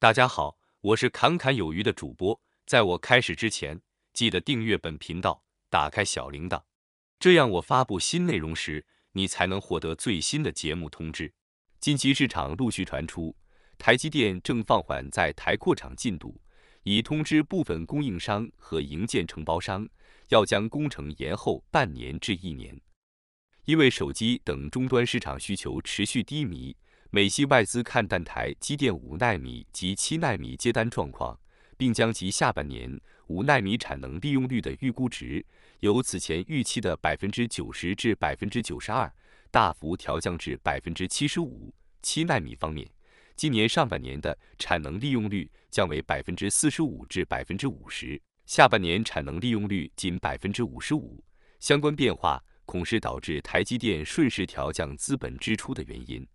大家好，我是侃侃有余的主播。在我开始之前，记得订阅本频道，打开小铃铛，这样我发布新内容时，你才能获得最新的节目通知。近期市场陆续传出，台积电正放缓在台扩厂进度，已通知部分供应商和营建承包商，要将工程延后半年至一年，因为手机等终端市场需求持续低迷。美系外资看淡台积电五纳米及七纳米接单状况，并将其下半年五纳米产能利用率的预估值，由此前预期的百分之九十至百分之九十二，大幅调降至百分之七十五。七纳米方面，今年上半年的产能利用率将为百分之四十五至百分之五十，下半年产能利用率仅百分之五十五。相关变化恐是导致台积电顺势调降资本支出的原因。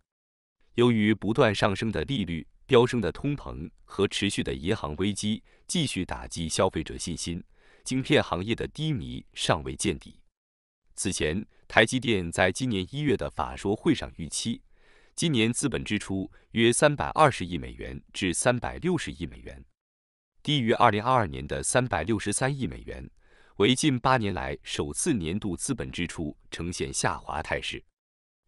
由于不断上升的利率、飙升的通膨和持续的银行危机继续打击消费者信心，晶片行业的低迷尚未见底。此前，台积电在今年一月的法说会上预期，今年资本支出约三百二十亿美元至三百六十亿美元，低于二零二二年的三百六十三亿美元，为近八年来首次年度资本支出呈现下滑态势。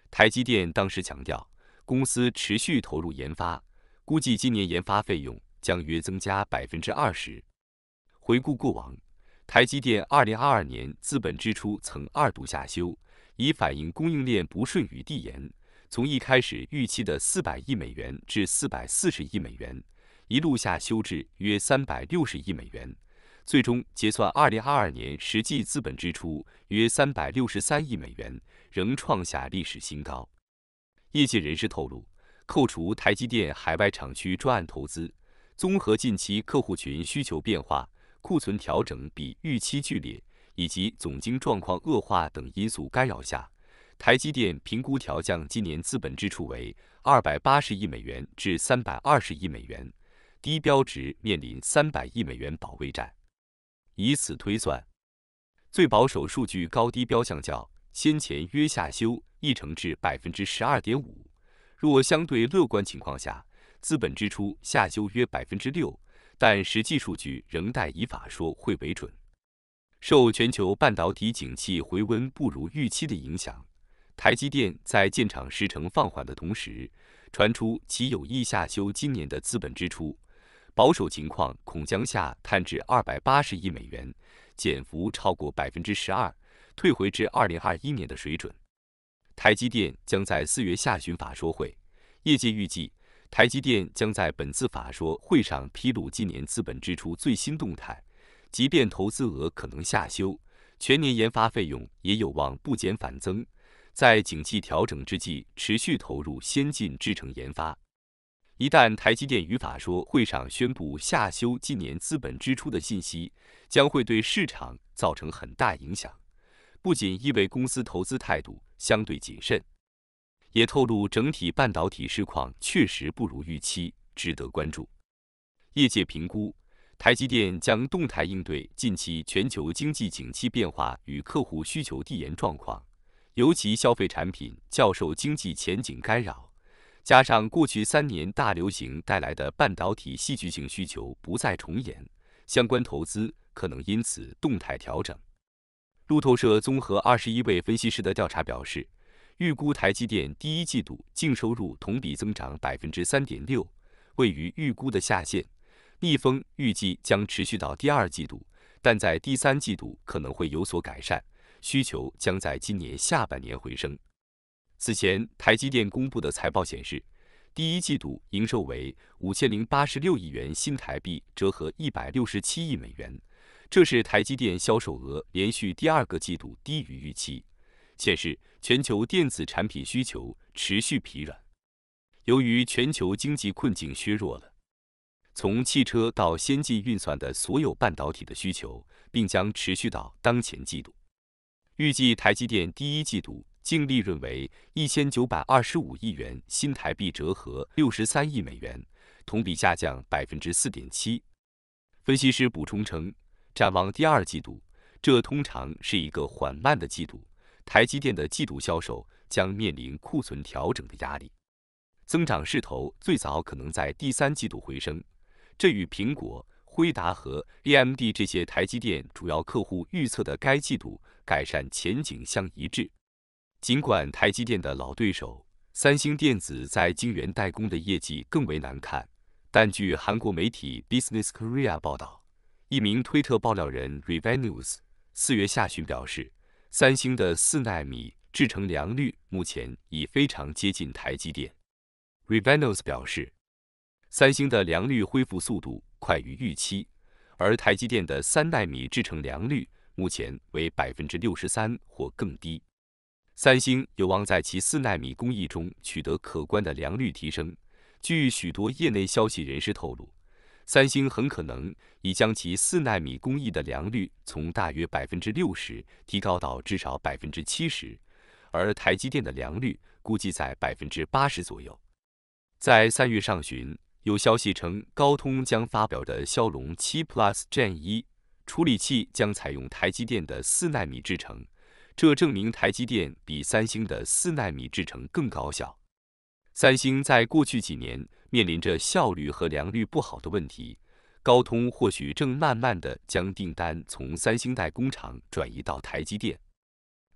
台积电当时强调。公司持续投入研发，估计今年研发费用将约增加百分之二十。回顾过往，台积电二零二二年资本支出曾二度下修，以反映供应链不顺与递延。从一开始预期的四百亿美元至四百四十亿美元，一路下修至约三百六十亿美元，最终结算二零二二年实际资本支出约三百六十三亿美元，仍创下历史新高。业界人士透露，扣除台积电海外厂区专案投资，综合近期客户群需求变化、库存调整比预期剧烈，以及总经状况恶化等因素干扰下，台积电评估调降今年资本支出为二百八十亿美元至三百二十亿美元，低标值面临三百亿美元保卫战。以此推算，最保守数据高低标相较先前约下修。一成至百分之十二点五。若相对乐观情况下，资本支出下修约百分之六，但实际数据仍待以法说会为准。受全球半导体景气回温不如预期的影响，台积电在建厂时程放缓的同时，传出其有意下修今年的资本支出，保守情况恐将下探至二百八十亿美元，减幅超过百分之十二，退回至二零二一年的水准。台积电将在四月下旬法说会，业界预计台积电将在本次法说会上披露今年资本支出最新动态，即便投资额可能下修，全年研发费用也有望不减反增，在景气调整之际持续投入先进制程研发。一旦台积电于法说会上宣布下修今年资本支出的信息，将会对市场造成很大影响。不仅意味公司投资态度相对谨慎，也透露整体半导体市况确实不如预期，值得关注。业界评估，台积电将动态应对近期全球经济景气变化与客户需求递延状况，尤其消费产品较受经济前景干扰，加上过去三年大流行带来的半导体戏剧性需求不再重演，相关投资可能因此动态调整。路透社综合二十一位分析师的调查表示，预估台积电第一季度净收入同比增长百分之三点六，位于预估的下限。逆风预计将持续到第二季度，但在第三季度可能会有所改善，需求将在今年下半年回升。此前，台积电公布的财报显示，第一季度营收为五千零八十六亿元新台币，折合一百六十七亿美元。这是台积电销售额连续第二个季度低于预期，显示全球电子产品需求持续疲软。由于全球经济困境削弱了从汽车到先进运算的所有半导体的需求，并将持续到当前季度。预计台积电第一季度净利润为一千九百二十五亿元新台币，折合六十三亿美元，同比下降百分之四点七。分析师补充称。展望第二季度，这通常是一个缓慢的季度。台积电的季度销售将面临库存调整的压力，增长势头最早可能在第三季度回升。这与苹果、辉达和 AMD 这些台积电主要客户预测的该季度改善前景相一致。尽管台积电的老对手三星电子在晶圆代工的业绩更为难看，但据韩国媒体 Business Korea 报道。一名推特爆料人 Revenues 四月下旬表示，三星的四纳米制成良率目前已非常接近台积电。Revenues 表示，三星的良率恢复速度快于预期，而台积电的三纳米制成良率目前为百分之六十三或更低。三星有望在其四纳米工艺中取得可观的良率提升。据许多业内消息人士透露。三星很可能已将其四纳米工艺的良率从大约百分之六十提高到至少百分之七十，而台积电的良率估计在百分之八十左右。在三月上旬，有消息称高通将发表的骁龙七 Plus Gen 一处理器将采用台积电的四纳米制程，这证明台积电比三星的四纳米制程更高效。三星在过去几年。面临着效率和良率不好的问题，高通或许正慢慢的将订单从三星代工厂转移到台积电。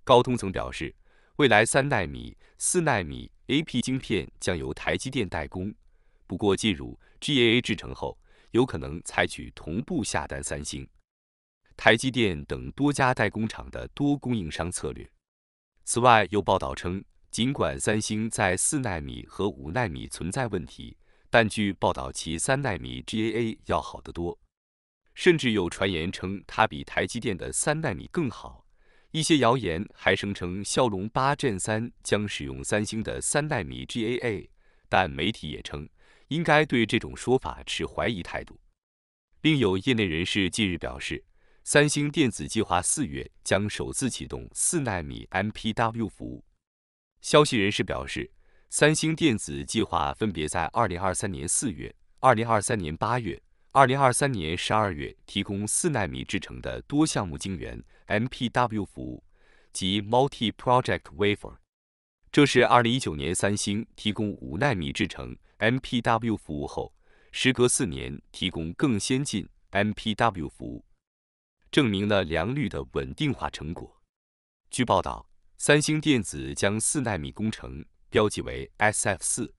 高通曾表示，未来三纳米、四纳米 AP 晶片将由台积电代工，不过进入 GAA 制成后，有可能采取同步下单三星、台积电等多家代工厂的多供应商策略。此外，有报道称，尽管三星在四纳米和五纳米存在问题。但据报道，其三纳米 GAA 要好得多，甚至有传言称它比台积电的三纳米更好。一些谣言还声称骁龙八 Gen 三将使用三星的三纳米 GAA，但媒体也称应该对这种说法持怀疑态度。另有业内人士近日表示，三星电子计划四月将首次启动四纳米 MPW 服务。消息人士表示。三星电子计划分别在二零二三年四月、二零二三年八月、二零二三年十二月提供四纳米制成的多项目晶圆 （MPW） 服务及 Multi Project Wafer。这是二零一九年三星提供五纳米制成 MPW 服务后，时隔四年提供更先进 MPW 服务，证明了良率的稳定化成果。据报道，三星电子将四纳米工程。标记为 SF 四，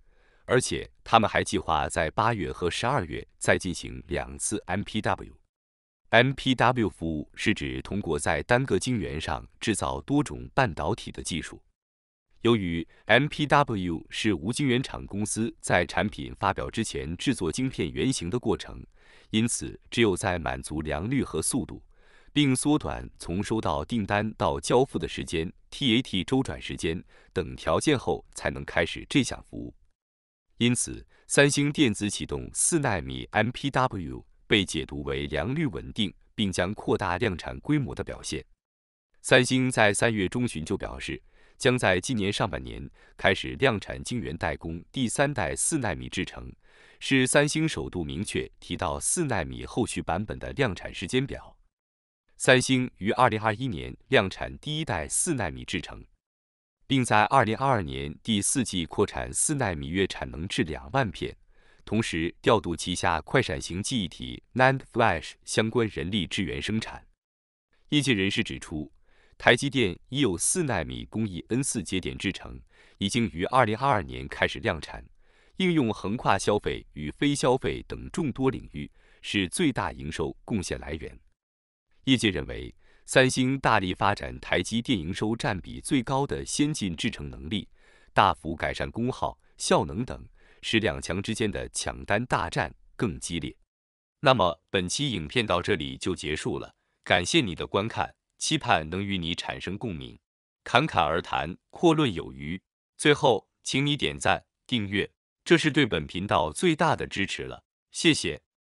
而且他们还计划在八月和十二月再进行两次 MPW。MPW 服务是指通过在单个晶圆上制造多种半导体的技术。由于 MPW 是无晶圆厂公司在产品发表之前制作晶片原型的过程，因此只有在满足良率和速度。并缩短从收到订单到交付的时间 （TAT）、周转时间等条件后，才能开始这项服务。因此，三星电子启动四纳米 MPW 被解读为良率稳定，并将扩大量产规模的表现。三星在三月中旬就表示，将在今年上半年开始量产晶圆代工第三代四纳米制程，是三星首度明确提到四纳米后续版本的量产时间表。三星于二零二一年量产第一代四纳米制程，并在二零二二年第四季扩产四纳米月产能至两万片，同时调度旗下快闪型记忆体 NAND Flash 相关人力资源生产。业界人士指出，台积电已有四纳米工艺 N4 节点制程，已经于二零二二年开始量产，应用横跨消费与非消费等众多领域，是最大营收贡献来源。业界认为，三星大力发展台积电营收占比最高的先进制程能力，大幅改善功耗、效能等，使两强之间的抢单大战更激烈。那么本期影片到这里就结束了，感谢你的观看，期盼能与你产生共鸣。侃侃而谈，阔论有余。最后，请你点赞、订阅，这是对本频道最大的支持了，谢谢。